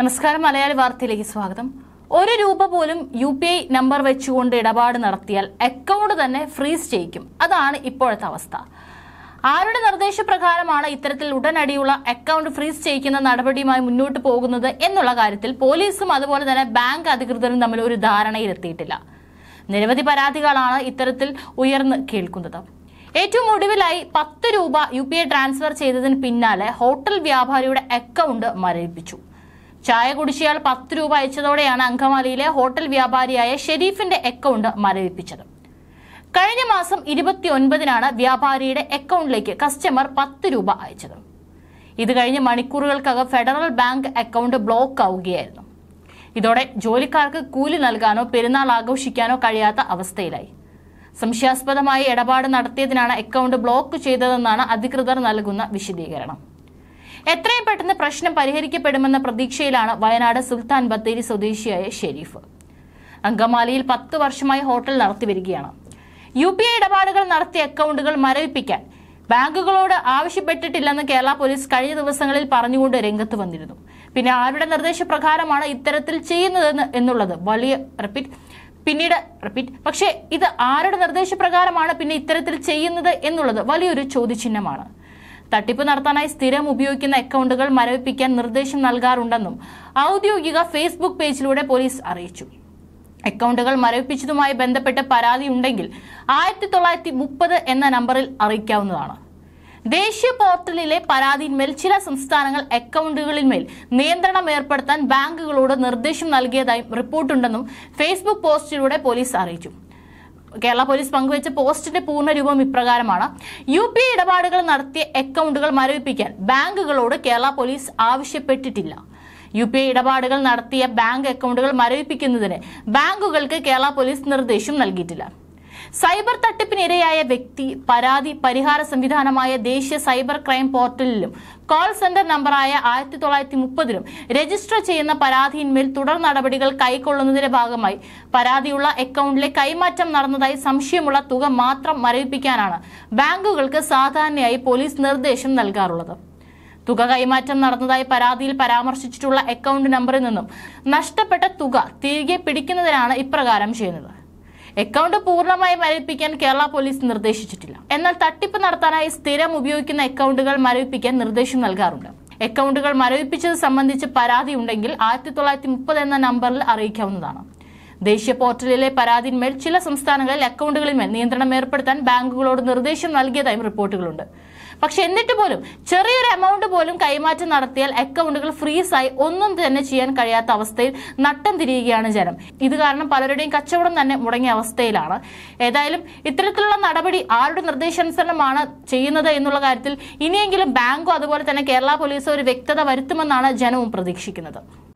നമസ്കാരം മലയാളി വാർത്തയിലേക്ക് സ്വാഗതം ഒരു രൂപ പോലും യു പി ഐ നമ്പർ വെച്ചുകൊണ്ട് ഇടപാട് നടത്തിയാൽ അക്കൗണ്ട് തന്നെ ഫ്രീസ് ചെയ്യിക്കും അതാണ് ഇപ്പോഴത്തെ അവസ്ഥ ആരുടെ നിർദ്ദേശപ്രകാരമാണ് ഇത്തരത്തിൽ ഉടനടിയുള്ള അക്കൗണ്ട് ഫ്രീസ് ചെയ്യിക്കുന്ന നടപടിയുമായി മുന്നോട്ട് പോകുന്നത് എന്നുള്ള കാര്യത്തിൽ പോലീസും അതുപോലെ തന്നെ ബാങ്ക് അധികൃതരും തമ്മിൽ ഒരു ധാരണയിലെത്തിയിട്ടില്ല നിരവധി പരാതികളാണ് ഇത്തരത്തിൽ ഉയർന്നു കേൾക്കുന്നത് ഏറ്റവും ഒടുവിലായി പത്ത് രൂപ യു പി ഐ ട്രാൻസ്ഫർ ചെയ്തതിന് പിന്നാലെ ഹോട്ടൽ വ്യാപാരിയുടെ അക്കൗണ്ട് മരവിപ്പിച്ചു ചായ കുടിച്ചയാൾ പത്ത് രൂപ അയച്ചതോടെയാണ് അങ്കമാലിയിലെ ഹോട്ടൽ വ്യാപാരിയായ ഷെരീഫിന്റെ അക്കൗണ്ട് മരവിപ്പിച്ചത് കഴിഞ്ഞ മാസം ഇരുപത്തി ഒൻപതിനാണ് വ്യാപാരിയുടെ അക്കൗണ്ടിലേക്ക് കസ്റ്റമർ പത്ത് രൂപ അയച്ചത് ഇത് കഴിഞ്ഞ് മണിക്കൂറുകൾക്കകം ഫെഡറൽ ബാങ്ക് അക്കൗണ്ട് ബ്ലോക്ക് ആവുകയായിരുന്നു ഇതോടെ ജോലിക്കാർക്ക് കൂലി നൽകാനോ പെരുന്നാൾ ആഘോഷിക്കാനോ കഴിയാത്ത അവസ്ഥയിലായി സംശയാസ്പദമായി ഇടപാട് നടത്തിയതിനാണ് അക്കൗണ്ട് ബ്ലോക്ക് ചെയ്തതെന്നാണ് അധികൃതർ നൽകുന്ന വിശദീകരണം എത്രയും പെട്ടെന്ന് പ്രശ്നം പരിഹരിക്കപ്പെടുമെന്ന പ്രതീക്ഷയിലാണ് വയനാട് സുൽത്താൻ ബത്തേരി സ്വദേശിയായ ഷെരീഫ് അങ്കമാലിയിൽ പത്ത് വർഷമായി ഹോട്ടൽ നടത്തിവരികയാണ് യു പി ഐ ഇടപാടുകൾ നടത്തിയ അക്കൗണ്ടുകൾ മരവിപ്പിക്കാൻ ബാങ്കുകളോട് ആവശ്യപ്പെട്ടിട്ടില്ലെന്ന് കേരള പോലീസ് കഴിഞ്ഞ ദിവസങ്ങളിൽ പറഞ്ഞുകൊണ്ട് രംഗത്ത് വന്നിരുന്നു പിന്നെ ആരുടെ നിർദ്ദേശപ്രകാരമാണ് ഇത്തരത്തിൽ ചെയ്യുന്നതെന്ന് എന്നുള്ളത് വലിയ റിപ്പീറ്റ് പിന്നീട് റിപ്പീറ്റ് പക്ഷേ ഇത് ആരുടെ നിർദ്ദേശപ്രകാരമാണ് പിന്നെ ഇത്തരത്തിൽ ചെയ്യുന്നത് എന്നുള്ളത് വലിയൊരു ചോദ്യചിഹ്നമാണ് തട്ടിപ്പ് നടത്താനായി സ്ഥിരം ഉപയോഗിക്കുന്ന അക്കൗണ്ടുകൾ മരവിപ്പിക്കാൻ നിർദ്ദേശം നൽകാറുണ്ടെന്നും ഔദ്യോഗിക ഫേസ്ബുക്ക് പേജിലൂടെ പോലീസ് അറിയിച്ചു അക്കൗണ്ടുകൾ മരവിപ്പിച്ചതുമായി ബന്ധപ്പെട്ട് പരാതി ഉണ്ടെങ്കിൽ ആയിരത്തി തൊള്ളായിരത്തി മുപ്പത് എന്ന നമ്പറിൽ അറിയിക്കാവുന്നതാണ് ദേശീയ പോർട്ടലിലെ പരാതിയിന്മേൽ ചില സംസ്ഥാനങ്ങൾ അക്കൗണ്ടുകളിന്മേൽ നിയന്ത്രണം ഏർപ്പെടുത്താൻ ബാങ്കുകളോട് നിർദ്ദേശം നൽകിയതായും റിപ്പോർട്ടുണ്ടെന്നും ഫേസ്ബുക്ക് പോസ്റ്റിലൂടെ പോലീസ് അറിയിച്ചു കേരള പോലീസ് പങ്കുവച്ച പോസ്റ്റിന്റെ പൂർണ്ണ രൂപം ഇപ്രകാരമാണ് യു പി ഇടപാടുകൾ നടത്തിയ അക്കൗണ്ടുകൾ മരവിപ്പിക്കാൻ ബാങ്കുകളോട് കേരള പോലീസ് ആവശ്യപ്പെട്ടിട്ടില്ല യു പി ഐ ഇടപാടുകൾ നടത്തിയ ബാങ്ക് അക്കൗണ്ടുകൾ മരവിപ്പിക്കുന്നതിന് ബാങ്കുകൾക്ക് കേരള പോലീസ് നിർദ്ദേശം നൽകിയിട്ടില്ല സൈബർ തട്ടിപ്പിനിരയായ വ്യക്തി പരാതി പരിഹാര സംവിധാനമായ ദേശീയ സൈബർ ക്രൈം പോർട്ടലിലും കോൾ സെന്റർ നമ്പറായ ആയിരത്തി തൊള്ളായിരത്തി മുപ്പതിലും രജിസ്റ്റർ ചെയ്യുന്ന പരാതിയിന്മേൽ തുടർ നടപടികൾ കൈക്കൊള്ളുന്നതിന്റെ ഭാഗമായി പരാതിയുള്ള അക്കൗണ്ടിലെ കൈമാറ്റം നടന്നതായി സംശയമുള്ള തുക മാത്രം മരവിപ്പിക്കാനാണ് ബാങ്കുകൾക്ക് സാധാരണയായി പോലീസ് നിർദ്ദേശം നൽകാറുള്ളത് തുക കൈമാറ്റം നടന്നതായി പരാതിയിൽ പരാമർശിച്ചിട്ടുള്ള അക്കൗണ്ട് നമ്പറിൽ നിന്നും നഷ്ടപ്പെട്ട തുക തിരികെ പിടിക്കുന്നതിനാണ് ഇപ്രകാരം ചെയ്യുന്നത് അക്കൗണ്ട് പൂർണ്ണമായി മരവിപ്പിക്കാൻ കേരള പോലീസ് നിർദ്ദേശിച്ചിട്ടില്ല എന്നാൽ തട്ടിപ്പ് നടത്താനായി സ്ഥിരം ഉപയോഗിക്കുന്ന അക്കൗണ്ടുകൾ മരവിപ്പിക്കാൻ നിർദ്ദേശം നൽകാറുണ്ട് അക്കൗണ്ടുകൾ മരവിപ്പിച്ചത് സംബന്ധിച്ച് പരാതി ഉണ്ടെങ്കിൽ ആയിരത്തി തൊള്ളായിരത്തി മുപ്പത് എന്ന നമ്പറിൽ അറിയിക്കാവുന്നതാണ് ദേശീയ പോർട്ടലിലെ പരാതിന്മേൽ ചില സംസ്ഥാനങ്ങളിൽ അക്കൗണ്ടുകളിന്മേൽ നിയന്ത്രണം ഏർപ്പെടുത്താൻ ബാങ്കുകളോട് നിർദ്ദേശം നൽകിയതായും റിപ്പോർട്ടുകളുണ്ട് പക്ഷെ എന്നിട്ട് പോലും ചെറിയൊരു എമൗണ്ട് പോലും കൈമാറ്റം നടത്തിയാൽ അക്കൗണ്ടുകൾ ഫ്രീസായി ഒന്നും തന്നെ ചെയ്യാൻ കഴിയാത്ത അവസ്ഥയിൽ നട്ടം തിരിയുകയാണ് ജനം ഇത് കാരണം പലരുടെയും കച്ചവടം തന്നെ മുടങ്ങിയ അവസ്ഥയിലാണ് ഏതായാലും ഇത്തരത്തിലുള്ള നടപടി ആരുടെ നിർദ്ദേശാനുസരണമാണ് ചെയ്യുന്നത് എന്നുള്ള കാര്യത്തിൽ ഇനിയെങ്കിലും ബാങ്കോ അതുപോലെ തന്നെ കേരള പോലീസോ ഒരു വ്യക്തത വരുത്തുമെന്നാണ് ജനവും പ്രതീക്ഷിക്കുന്നത്